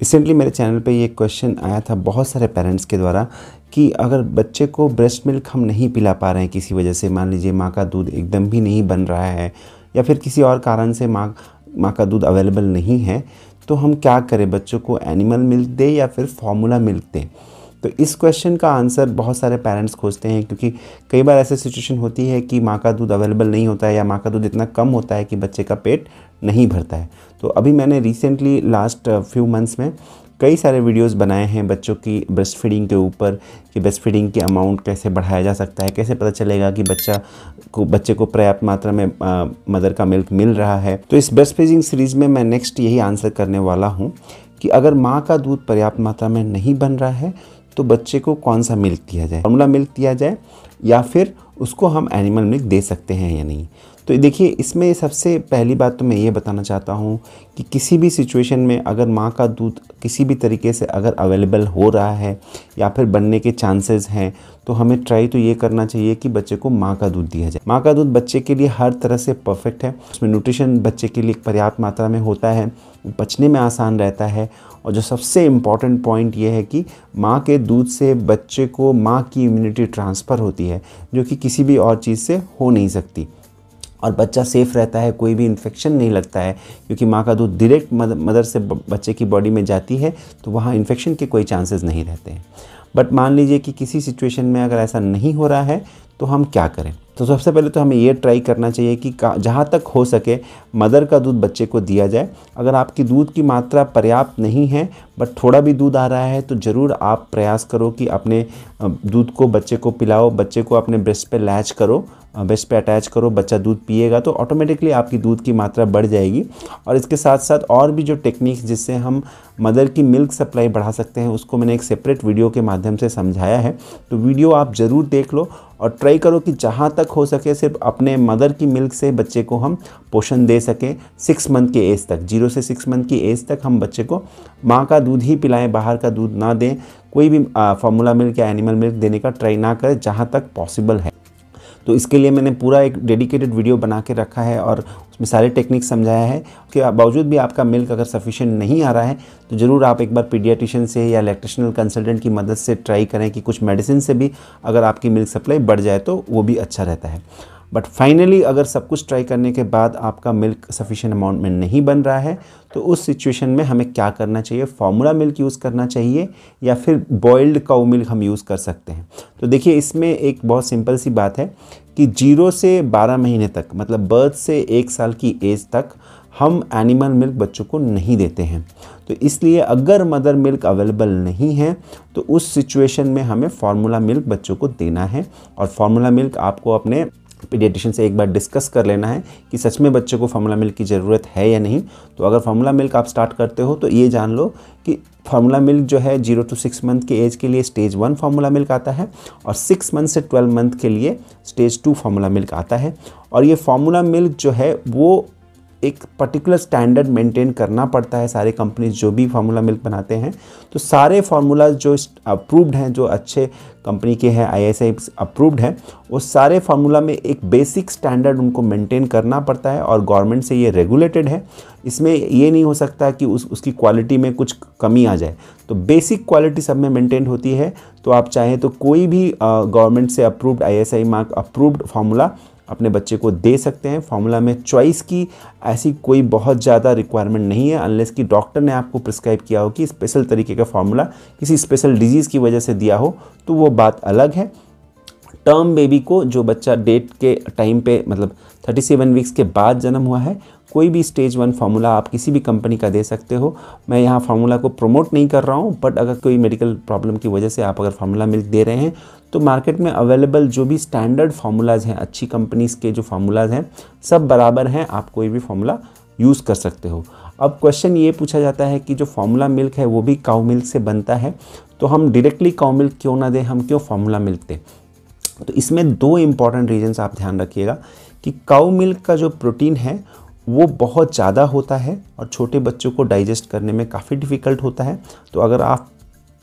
recently मेरे channel पे ये क्वेश्चन आया था बहुत सारे पेरेंट्स के द्वारा कि अगर बच्चे को ब्रेस्ट मिल्क हम नहीं पिला पा रहे हैं किसी वजह से मान लीजिए माँ का दूध एकदम भी नहीं बन रहा है या फिर किसी और कारण से माँ माँ का दूध अवेलेबल नहीं है तो हम क्या करें बच्चों को एनिमल मिल्क दें या फिर फार्मूला मिल्क दें तो इस क्वेश्चन का आंसर बहुत सारे पेरेंट्स खोजते हैं क्योंकि कई बार ऐसे सिचुएशन होती है कि माँ का दूध अवेलेबल नहीं होता है या माँ का दूध इतना कम होता है कि बच्चे का पेट नहीं भरता है तो अभी मैंने रिसेंटली लास्ट फ्यू मंथ्स में कई सारे वीडियोस बनाए हैं बच्चों की ब्रेस्ट फीडिंग के ऊपर कि ब्रेस्ट फीडिंग के अमाउंट कैसे बढ़ाया जा सकता है कैसे पता चलेगा कि बच्चा को बच्चे को पर्याप्त मात्रा में आ, uh, मदर का मिल्क मिल रहा है तो इस ब्रेस्ट फीडिंग सीरीज़ में मैं नेक्स्ट यही आंसर करने वाला हूँ कि अगर माँ का दूध पर्याप्त मात्रा में नहीं बन रहा है तो बच्चे को कौन सा मिल्क दिया जाए फॉर्मूला मिल्क दिया जाए या फिर उसको हम एनिमल मिल्क दे सकते हैं या नहीं तो देखिए इसमें सबसे पहली बात तो मैं ये बताना चाहता हूँ कि किसी भी सिचुएशन में अगर माँ का दूध किसी भी तरीके से अगर अवेलेबल हो रहा है या फिर बनने के चांसेस हैं तो हमें ट्राई तो ये करना चाहिए कि बच्चे को माँ का दूध दिया जाए माँ का दूध बच्चे के लिए हर तरह से परफेक्ट है उसमें न्यूट्रिशन बच्चे के लिए पर्याप्त मात्रा में होता है बचने में आसान रहता है और जो सबसे इम्पॉर्टेंट पॉइंट ये है कि माँ के दूध से बच्चे को माँ की इम्यूनिटी ट्रांसफ़र होती है जो कि किसी भी और चीज़ से हो नहीं सकती और बच्चा सेफ़ रहता है कोई भी इन्फेक्शन नहीं लगता है क्योंकि माँ का दूध डायरेक्ट मदर से बच्चे की बॉडी में जाती है तो वहाँ इन्फेक्शन के कोई चांसेस नहीं रहते हैं बट मान लीजिए कि किसी सिचुएशन में अगर ऐसा नहीं हो रहा है तो हम क्या करें तो सबसे पहले तो हमें ये ट्राई करना चाहिए कि जहाँ तक हो सके मदर का दूध बच्चे को दिया जाए अगर आपकी दूध की मात्रा पर्याप्त नहीं है बट थोड़ा भी दूध आ रहा है तो ज़रूर आप प्रयास करो कि अपने दूध को बच्चे को पिलाओ बच्चे को अपने ब्रेस्ट पे लैच करो ब्रेस्ट पे अटैच करो बच्चा दूध पिएगा तो ऑटोमेटिकली आपकी दूध की मात्रा बढ़ जाएगी और इसके साथ साथ और भी जो टेक्निक्स जिससे हम मदर की मिल्क सप्लाई बढ़ा सकते हैं उसको मैंने एक सेपरेट वीडियो के माध्यम माध्यम से समझाया है तो वीडियो आप ज़रूर देख लो और ट्राई करो कि जहाँ तक हो सके सिर्फ अपने मदर की मिल्क से बच्चे को हम पोषण दे सकें सिक्स मंथ के एज तक जीरो से सिक्स मंथ की एज तक हम बच्चे को माँ का दूध ही पिलाएं बाहर का दूध ना दें कोई भी फॉर्मूला मिल्क या एनिमल मिल्क देने का ट्राई ना करें जहाँ तक पॉसिबल है तो इसके लिए मैंने पूरा एक डेडिकेटेड वीडियो बना के रखा है और उसमें सारे टेक्निक समझाया है कि बावजूद भी आपका मिल्क अगर सफिशेंट नहीं आ रहा है तो ज़रूर आप एक बार पीडियाटिशियन से या इलेक्ट्रिशनल कंसल्टेंट की मदद से ट्राई करें कि कुछ मेडिसिन से भी अगर आपकी मिल्क सप्लाई बढ़ जाए तो वो भी अच्छा रहता है बट फाइनली अगर सब कुछ ट्राई करने के बाद आपका मिल्क सफिशेंट अमाउंट में नहीं बन रहा है तो उस सिचुएशन में हमें क्या करना चाहिए फार्मूला मिल्क यूज़ करना चाहिए या फिर बॉयल्ड काउ मिल्क हम यूज़ कर सकते हैं तो देखिए इसमें एक बहुत सिंपल सी बात है कि जीरो से बारह महीने तक मतलब बर्थ से एक साल की एज तक हम एनिमल मिल्क बच्चों को नहीं देते हैं तो इसलिए अगर मदर मिल्क अवेलेबल नहीं है तो उस सिचुएशन में हमें फार्मूला मिल्क बच्चों को देना है और फार्मूला मिल्क आपको अपने पीडियाटिशियन से एक बार डिस्कस कर लेना है कि सच में बच्चे को फार्मूला मिल्क की ज़रूरत है या नहीं तो अगर फार्मूला मिल्क आप स्टार्ट करते हो तो ये जान लो कि फार्मूला मिल्क जो है जीरो टू सिक्स मंथ के एज के लिए स्टेज वन फार्मूला मिल्क आता है और सिक्स मंथ से ट्वेल्व मंथ के लिए स्टेज टू फार्मूला मिल्क आता है और ये फार्मूला मिल्क जो है वो एक पर्टिकुलर स्टैंडर्ड मेंटेन करना पड़ता है सारे कंपनीज जो भी फार्मूला मिल्क बनाते हैं तो सारे फार्मूलाज जो अप्रूव्ड हैं जो अच्छे कंपनी के हैं आई अप्रूव्ड हैं वो सारे फार्मूला में एक बेसिक स्टैंडर्ड उनको मेंटेन करना पड़ता है और गवर्नमेंट से ये रेगुलेटेड है इसमें ये नहीं हो सकता कि उस उसकी क्वालिटी में कुछ कमी आ जाए तो बेसिक क्वालिटी सब में मेंटेन होती है तो आप चाहें तो कोई भी गवर्नमेंट से approved I mark approved formula अपने बच्चे को दे सकते हैं फार्मूला में चॉइस की ऐसी कोई बहुत ज़्यादा रिक्वायरमेंट नहीं है अनलेस कि डॉक्टर ने आपको प्रिस्क्राइब किया हो कि स्पेशल तरीके का फार्मूला किसी स्पेशल डिजीज़ की वजह से दिया हो तो वो बात अलग है टर्म बेबी को जो बच्चा डेट के टाइम पे मतलब 37 वीक्स के बाद जन्म हुआ है कोई भी स्टेज वन फार्मूला आप किसी भी कंपनी का दे सकते हो मैं यहाँ फार्मूला को प्रमोट नहीं कर रहा हूँ बट अगर कोई मेडिकल प्रॉब्लम की वजह से आप अगर फार्मूला मिल्क दे रहे हैं तो मार्केट में अवेलेबल जो भी स्टैंडर्ड फार्मूलाज हैं अच्छी कंपनीज़ के जो फार्मूलाज हैं सब बराबर हैं आप कोई भी फार्मूला यूज़ कर सकते हो अब क्वेश्चन ये पूछा जाता है कि जो फार्मूला मिल्क है वो भी काउ मिल्क से बनता है तो हम डायरेक्टली काउ मिल्क क्यों ना दें हम क्यों फार्मूला मिल्क दें तो इसमें दो इम्पॉर्टेंट रीजन्स आप ध्यान रखिएगा कि काउ मिल्क का जो प्रोटीन है वो बहुत ज़्यादा होता है और छोटे बच्चों को डाइजेस्ट करने में काफ़ी डिफ़िकल्ट होता है तो अगर आप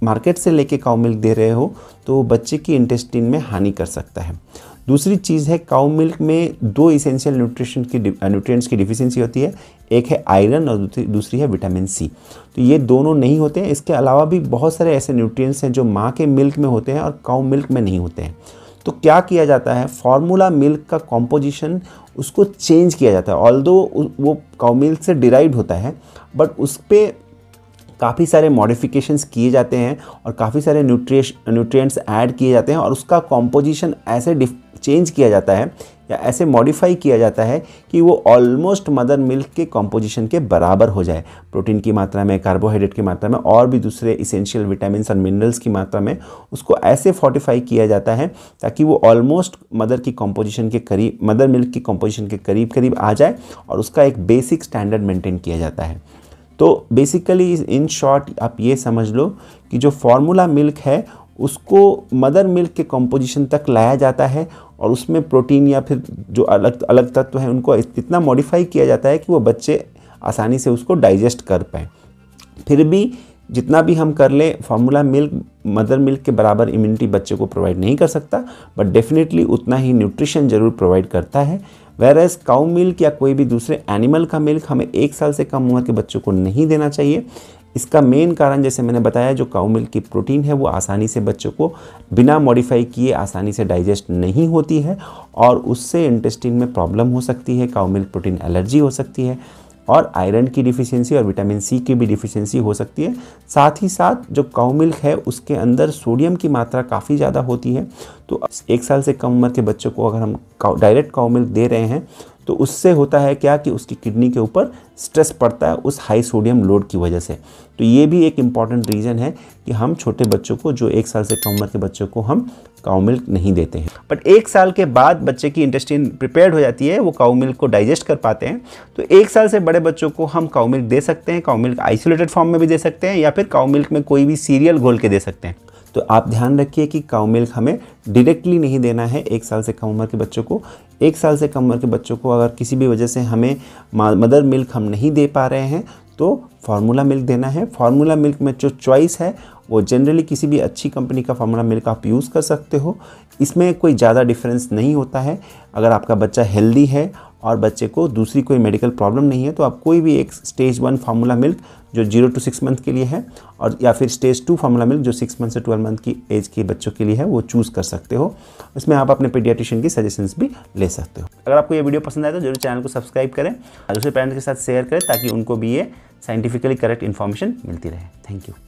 मार्केट से लेके काउ मिल्क दे रहे हो तो बच्चे की इंटेस्टिन में हानि कर सकता है दूसरी चीज़ है काउ मिल्क में दो इसेंशियल न्यूट्रिशन की न्यूट्रिएंट्स की डिफिशियंसी होती है एक है आयरन और दूसरी है विटामिन सी तो ये दोनों नहीं होते हैं इसके अलावा भी बहुत सारे ऐसे न्यूट्रिएंट्स हैं जो माँ के मिल्क में होते हैं और काउ मिल्क में नहीं होते हैं तो क्या किया जाता है फार्मूला मिल्क का कॉम्पोजिशन उसको चेंज किया जाता है ऑल वो काउ मिल्क से डिराइव होता है बट उस पर काफ़ी सारे मॉडिफिकेशंस किए जाते हैं और काफ़ी सारे न्यूट्रिय न्यूट्रिएंट्स ऐड किए जाते हैं और उसका कॉम्पोजिशन ऐसे डिफ चेंज किया जाता है या ऐसे मॉडिफाई किया जाता है कि वो ऑलमोस्ट मदर मिल्क के कॉम्पोजिशन के बराबर हो जाए प्रोटीन की मात्रा में कार्बोहाइड्रेट की मात्रा में और भी दूसरे इसेंशियल विटामिन और मिनरल्स की मात्रा में उसको ऐसे फोर्टिफाई किया जाता है ताकि वो ऑलमोस्ट मदर की कॉम्पोजिशन के करीब मदर मिल्क की कॉम्पोजिशन के करीब करीब आ जाए और उसका एक बेसिक स्टैंडर्ड मेंटेन किया जाता है तो बेसिकली इन शॉर्ट आप ये समझ लो कि जो फार्मूला मिल्क है उसको मदर मिल्क के कॉम्पोजिशन तक लाया जाता है और उसमें प्रोटीन या फिर जो अलग अलग तत्व तो हैं उनको इतना मॉडिफाई किया जाता है कि वो बच्चे आसानी से उसको डाइजेस्ट कर पाएँ फिर भी जितना भी हम कर लें फार्मूला मिल्क मदर मिल्क के बराबर इम्यूनिटी बच्चे को प्रोवाइड नहीं कर सकता बट डेफिनेटली उतना ही न्यूट्रिशन ज़रूर प्रोवाइड करता है वेर एज काउ मिल्क या कोई भी दूसरे एनिमल का मिल्क हमें एक साल से कम उम्र के बच्चों को नहीं देना चाहिए इसका मेन कारण जैसे मैंने बताया जो काउ मिल्क की प्रोटीन है वो आसानी से बच्चों को बिना मॉडिफाई किए आसानी से डाइजेस्ट नहीं होती है और उससे इंटेस्टिन में प्रॉब्लम हो सकती है काउ मिल्क प्रोटीन एलर्जी हो सकती है और आयरन की डिफिशियंसी और विटामिन सी की भी डिफिशियंसी हो सकती है साथ ही साथ जो काउ मिल्क है उसके अंदर सोडियम की मात्रा काफ़ी ज़्यादा होती है तो एक साल से कम उम्र के बच्चों को अगर हम डायरेक्ट काउ मिल्क दे रहे हैं तो उससे होता है क्या कि उसकी किडनी के ऊपर स्ट्रेस पड़ता है उस हाई सोडियम लोड की वजह से तो ये भी एक इम्पॉर्टेंट रीज़न है कि हम छोटे बच्चों को जो एक साल से कम उम्र के बच्चों को हम काउ मिल्क नहीं देते हैं बट एक साल के बाद बच्चे की इंटेस्टिन प्रिपेयर्ड हो जाती है वो काउ मिल्क को डाइजेस्ट कर पाते हैं तो एक साल से बड़े बच्चों को हम काउ मिल्क दे सकते हैं काउ मिल्क आइसोलेटेड फॉर्म में भी दे सकते हैं या फिर काउ मिल्क में कोई भी सीरियल घोल के दे सकते हैं तो आप ध्यान रखिए कि काउ मिल्क हमें डायरेक्टली नहीं देना है एक साल से कम उम्र के बच्चों को एक साल से कम उम्र के बच्चों को अगर किसी भी वजह से हमें मदर मिल्क हम नहीं दे पा रहे हैं तो फार्मूला मिल्क देना है फार्मूला मिल्क में जो चॉइस है वो जनरली किसी भी अच्छी कंपनी का फार्मूला मिल्क आप यूज़ कर सकते हो इसमें कोई ज़्यादा डिफरेंस नहीं होता है अगर आपका बच्चा हेल्दी है और बच्चे को दूसरी कोई मेडिकल प्रॉब्लम नहीं है तो आप कोई भी एक स्टेज वन फार्मूला मिल्क जो जीरो टू सिक्स मंथ के लिए है और या फिर स्टेज टू फार्मूला मिल्क जो सिक्स मंथ से ट्वेल्व मंथ की एज के बच्चों के लिए है वो चूज़ कर सकते हो इसमें आप अपने पेडियाट्रिशियन की सजेशंस भी ले सकते हो अगर आपको ये वीडियो पसंद आए तो जरूर चैनल को सब्सक्राइब करें और दूसरे पेरेंट्स के साथ शेयर करें ताकि उनको भी ये साइंटिफिकली करेक्ट इन्फॉर्मेशन मिलती रहे थैंक यू